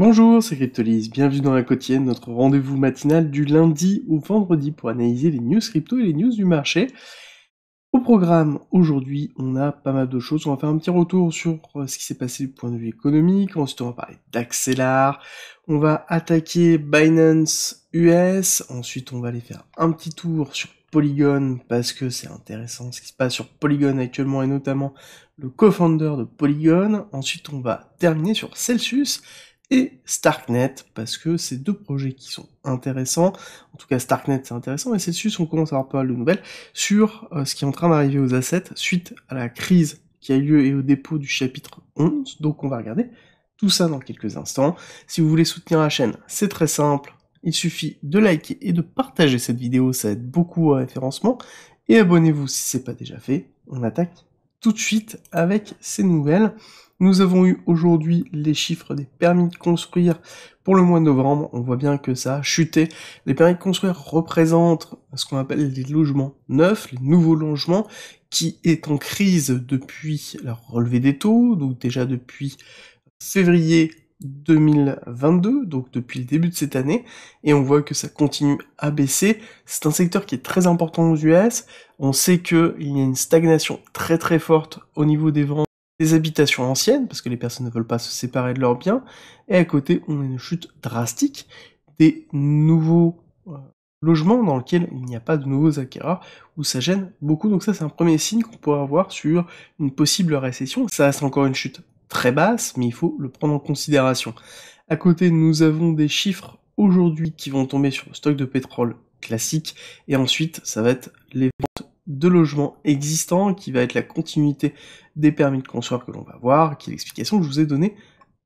Bonjour, c'est Cryptolis, bienvenue dans la quotidienne, notre rendez-vous matinal du lundi au vendredi pour analyser les news crypto et les news du marché. Au programme, aujourd'hui, on a pas mal de choses. On va faire un petit retour sur euh, ce qui s'est passé du point de vue économique. Ensuite, on va parler d'Axelar. On va attaquer Binance US. Ensuite, on va aller faire un petit tour sur Polygon parce que c'est intéressant ce qui se passe sur Polygon actuellement et notamment le co-founder de Polygon. Ensuite, on va terminer sur Celsius et Starknet, parce que c'est deux projets qui sont intéressants, en tout cas Starknet c'est intéressant, et c'est dessus qu'on commence à avoir pas mal de nouvelles sur euh, ce qui est en train d'arriver aux assets suite à la crise qui a eu lieu et au dépôt du chapitre 11, donc on va regarder tout ça dans quelques instants. Si vous voulez soutenir la chaîne, c'est très simple, il suffit de liker et de partager cette vidéo, ça aide beaucoup au référencement, et abonnez-vous si c'est pas déjà fait, on attaque tout de suite avec ces nouvelles. Nous avons eu aujourd'hui les chiffres des permis de construire pour le mois de novembre. On voit bien que ça a chuté. Les permis de construire représentent ce qu'on appelle les logements neufs, les nouveaux logements, qui est en crise depuis la relevé des taux, donc déjà depuis février 2022, donc depuis le début de cette année, et on voit que ça continue à baisser. C'est un secteur qui est très important aux US. On sait qu'il y a une stagnation très très forte au niveau des ventes des habitations anciennes, parce que les personnes ne veulent pas se séparer de leurs biens, et à côté, on a une chute drastique des nouveaux euh, logements dans lesquels il n'y a pas de nouveaux acquéreurs, où ça gêne beaucoup. Donc ça, c'est un premier signe qu'on pourrait avoir sur une possible récession. Ça reste encore une chute très basse, mais il faut le prendre en considération. À côté, nous avons des chiffres aujourd'hui qui vont tomber sur le stock de pétrole classique, et ensuite, ça va être les de logement existant, qui va être la continuité des permis de construire que l'on va voir, qui est l'explication que je vous ai donnée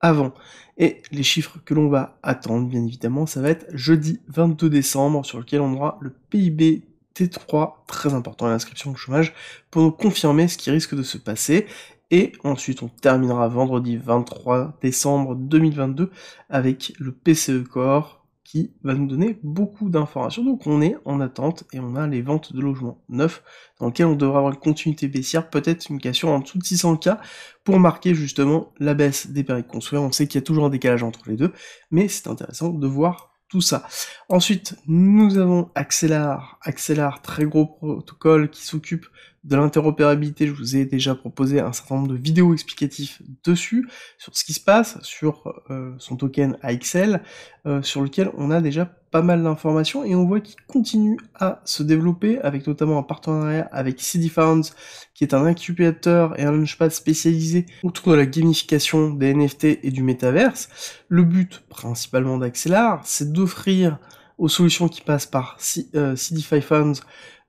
avant. Et les chiffres que l'on va attendre, bien évidemment, ça va être jeudi 22 décembre, sur lequel on aura le PIB T3, très important, l'inscription au chômage, pour nous confirmer ce qui risque de se passer. Et ensuite, on terminera vendredi 23 décembre 2022 avec le PCE Core qui va nous donner beaucoup d'informations. Donc on est en attente et on a les ventes de logements neufs dans lesquels on devrait avoir une continuité baissière, peut-être une cassure en dessous de 600K pour marquer justement la baisse des périodes construits, On sait qu'il y a toujours un décalage entre les deux, mais c'est intéressant de voir tout ça. Ensuite, nous avons Accelar, Accelar, très gros protocole qui s'occupe de l'interopérabilité, je vous ai déjà proposé un certain nombre de vidéos explicatives dessus, sur ce qui se passe, sur euh, son token AXL, euh, sur lequel on a déjà pas mal d'informations, et on voit qu'il continue à se développer, avec notamment un partenariat avec CDFounds, qui est un incubateur et un launchpad spécialisé autour de la gamification des NFT et du métaverse. Le but principalement d'Axelar, c'est d'offrir aux solutions qui passent par euh, CDFounds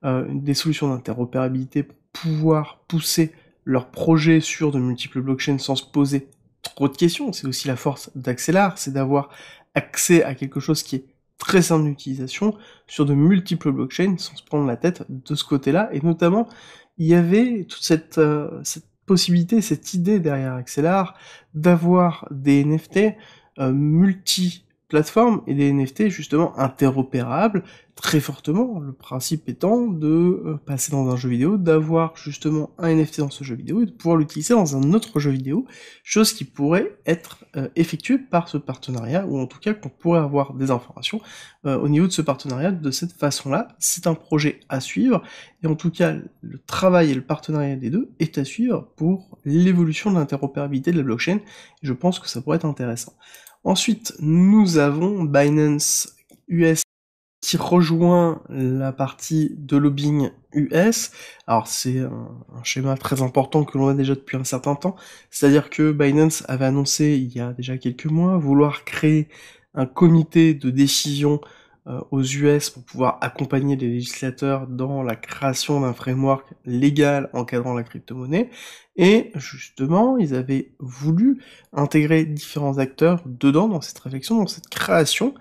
euh, des solutions d'interopérabilité pour pouvoir pousser leurs projets sur de multiples blockchains sans se poser trop de questions. C'est aussi la force d'Axelar, c'est d'avoir accès à quelque chose qui est très simple d'utilisation sur de multiples blockchains sans se prendre la tête de ce côté-là. Et notamment, il y avait toute cette, euh, possibilité, cette idée derrière Axelar d'avoir des NFT euh, multi plateforme et des NFT justement interopérables très fortement. Le principe étant de euh, passer dans un jeu vidéo, d'avoir justement un NFT dans ce jeu vidéo et de pouvoir l'utiliser dans un autre jeu vidéo, chose qui pourrait être euh, effectuée par ce partenariat ou en tout cas qu'on pourrait avoir des informations euh, au niveau de ce partenariat de cette façon-là. C'est un projet à suivre et en tout cas le travail et le partenariat des deux est à suivre pour l'évolution de l'interopérabilité de la blockchain. Et je pense que ça pourrait être intéressant. Ensuite, nous avons Binance US qui rejoint la partie de lobbying US. Alors c'est un, schéma très important que l'on a déjà depuis un certain temps, c'est-à-dire que Binance avait annoncé il y a déjà quelques mois vouloir créer un comité de décision euh, aux US pour pouvoir accompagner les législateurs dans la création d'un framework légal encadrant la crypto-monnaie. Et justement, ils avaient voulu intégrer différents acteurs dedans, dans cette réflexion, dans cette création.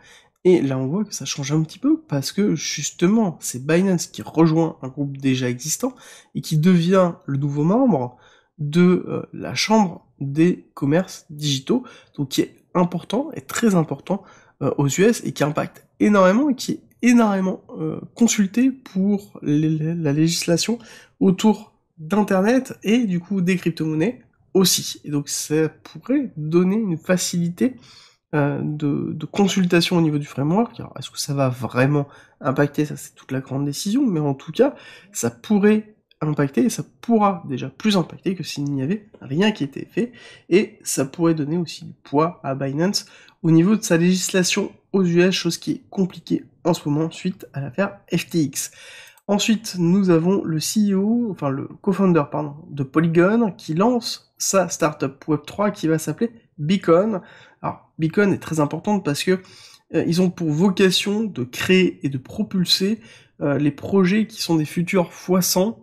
Et là, on voit que ça change un petit peu parce que justement, c'est Binance qui rejoint un groupe déjà existant et qui devient le nouveau membre de euh, la Chambre des commerces digitaux, donc qui est important et très important euh, aux US et qui impacte énormément et qui est énormément euh, consulté pour la législation autour d'Internet et du coup des crypto-monnaies aussi. Et donc ça pourrait donner une facilité euh, de, de, consultation au niveau du framework. Alors est-ce que ça va vraiment impacter Ça c'est toute la grande décision, mais en tout cas ça pourrait impacté et ça pourra déjà plus impacter que s'il n'y avait rien qui était fait et ça pourrait donner aussi du poids à Binance au niveau de sa législation aux US, chose qui est compliquée en ce moment suite à l'affaire FTX. Ensuite, nous avons le CEO, enfin le co-founder pardon, de Polygon qui lance sa startup Web3 qui va s'appeler Beacon. Alors Beacon est très importante parce que euh, ils ont pour vocation de créer et de propulser euh, les projets qui sont des futurs x100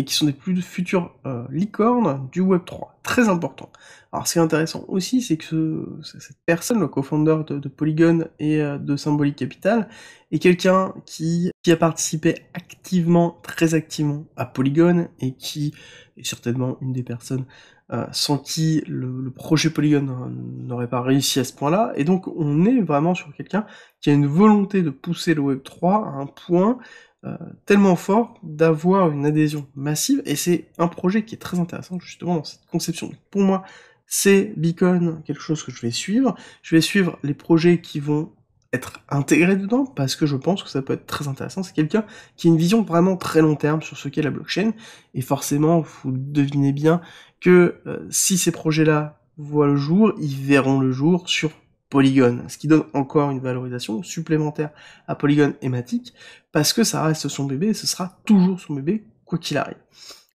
et qui sont des plus futurs euh, licornes du Web3. Très important. Alors ce qui est intéressant aussi, c'est que cette personne, le co de, Polygon et euh, de Symbolic Capital, est quelqu'un qui, a participé activement, très activement à Polygon et qui est certainement une des personnes euh, sans qui le projet Polygon hein, n'aurait pas réussi à ce point-là. Et donc on est vraiment sur quelqu'un qui a une volonté de pousser le Web3 à un point euh, tellement fort d'avoir une adhésion massive, et c'est un projet qui est très intéressant justement dans cette conception. Pour moi, c'est Beacon, quelque chose que je vais suivre. Je vais suivre les projets qui vont être intégrés dedans, parce que je pense que ça peut être très intéressant. C'est quelqu'un qui a une vision vraiment très long terme sur ce qu'est la blockchain, et forcément, vous devinez bien que euh, si ces projets-là voient le jour, ils verront le jour sur polygone ce qui donne encore une valorisation supplémentaire à Polygon Hématique, parce que ça reste son bébé, et ce sera toujours son bébé, quoi qu'il arrive.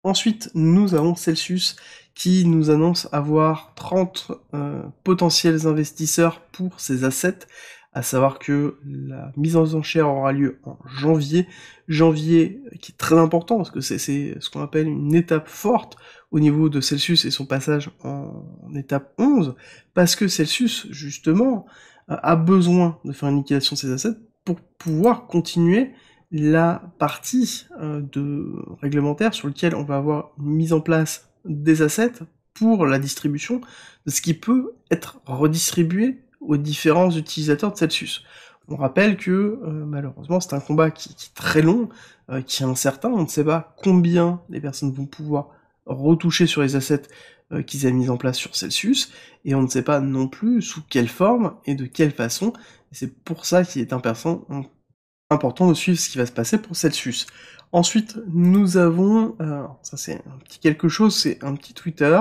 Ensuite, nous avons Celsius qui nous annonce avoir 30 euh, potentiels investisseurs pour ses assets, à savoir que la mise en enchère aura lieu en janvier. Janvier qui est très important parce que c'est ce qu'on appelle une étape forte au niveau de Celsius et son passage en, étape 11, parce que Celsius, justement, a besoin de faire une liquidation de ses assets pour pouvoir continuer la partie euh, de réglementaire sur lequel on va avoir une mise en place des assets pour la distribution de ce qui peut être redistribué aux différents utilisateurs de Celsius. On rappelle que euh, malheureusement c'est un combat qui, est très long, euh, qui est incertain, on ne sait pas combien les personnes vont pouvoir retoucher sur les assets euh, qu'ils avaient mis en place sur Celsius, et on ne sait pas non plus sous quelle forme et de quelle façon, c'est pour ça qu'il est important de suivre ce qui va se passer pour Celsius. Ensuite, nous avons, euh, ça c'est un petit quelque chose, c'est un petit Twitter.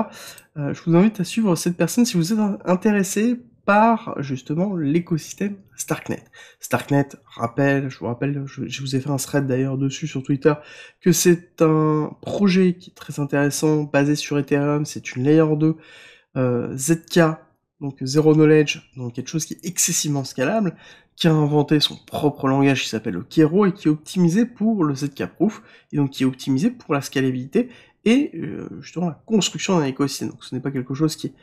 Euh, je vous invite à suivre cette personne si vous êtes intéressé par justement l'écosystème Starknet. Starknet, rappelle, je vous rappelle, je, vous ai fait un thread d'ailleurs dessus sur Twitter, que c'est un projet qui est très intéressant, basé sur Ethereum, c'est une layer 2, euh, ZK, donc Zero Knowledge, donc quelque chose qui est excessivement scalable, qui a inventé son propre langage qui s'appelle le Kero et qui est optimisé pour le ZK Proof, et donc qui est optimisé pour la scalabilité et euh, justement la construction d'un écosystème. Donc ce n'est pas quelque chose qui est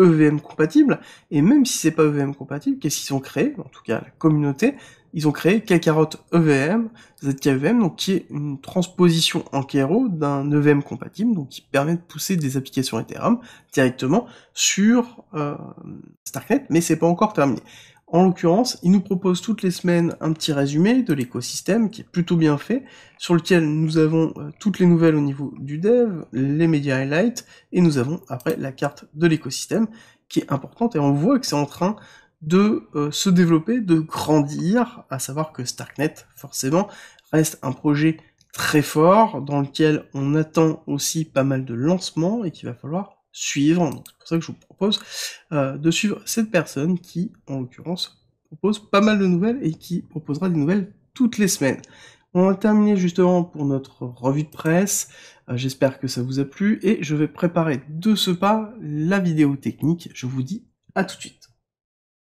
EVM compatible, et même si c'est pas EVM compatible, qu'est-ce qu'ils ont créé, en tout cas la communauté, ils ont créé Kakarot EVM, ZKVM, e donc qui est une transposition en Kero d'un EVM compatible, donc qui permet de pousser des applications Ethereum directement sur euh, Starknet, mais c'est pas encore terminé. En l'occurrence, il nous propose toutes les semaines un petit résumé de l'écosystème qui est plutôt bien fait, sur lequel nous avons euh, toutes les nouvelles au niveau du dev, les médias highlights, et nous avons après la carte de l'écosystème qui est importante et on voit que c'est en train de euh, se développer, de grandir, à savoir que Starknet, forcément, reste un projet très fort dans lequel on attend aussi pas mal de lancements et qu'il va falloir suivre. C'est pour ça que je vous propose euh, de suivre cette personne qui, en l'occurrence, propose pas mal de nouvelles et qui proposera des nouvelles toutes les semaines. On va terminer justement pour notre revue de presse. Euh, j'espère que ça vous a plu et je vais préparer de ce pas la vidéo technique. Je vous dis à tout de suite.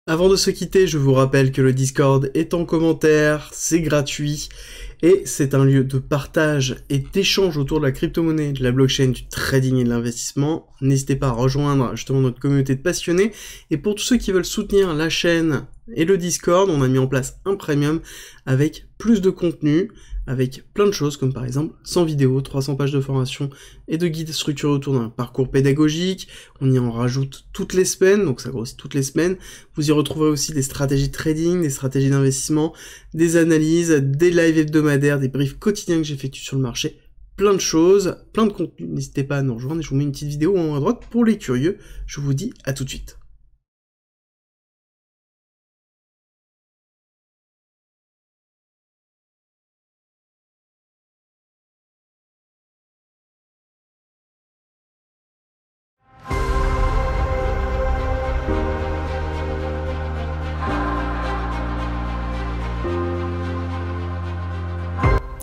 Avant de se quitter, je vous rappelle que le Discord est en commentaire, c'est gratuit et c'est un lieu de partage et d'échange autour de la crypto-monnaie, de la blockchain, du trading et de l'investissement. N'hésitez pas à rejoindre justement notre communauté de passionnés. Et pour tous ceux qui veulent soutenir la chaîne et le Discord, on a mis en place un premium avec plus de contenu avec plein de choses comme par exemple 100 vidéos, 300 pages de formation et de guides structurés autour d'un parcours pédagogique. On y en rajoute toutes les semaines, donc ça grossit toutes les semaines. Vous y retrouverez aussi des stratégies de trading, des stratégies d'investissement, des analyses, des lives hebdomadaires, des briefs quotidiens que j'effectue sur le marché, plein de choses, plein de contenu. N'hésitez pas à nous rejoindre et je vous mets une petite vidéo en haut à droite pour les curieux. Je vous dis à tout de suite.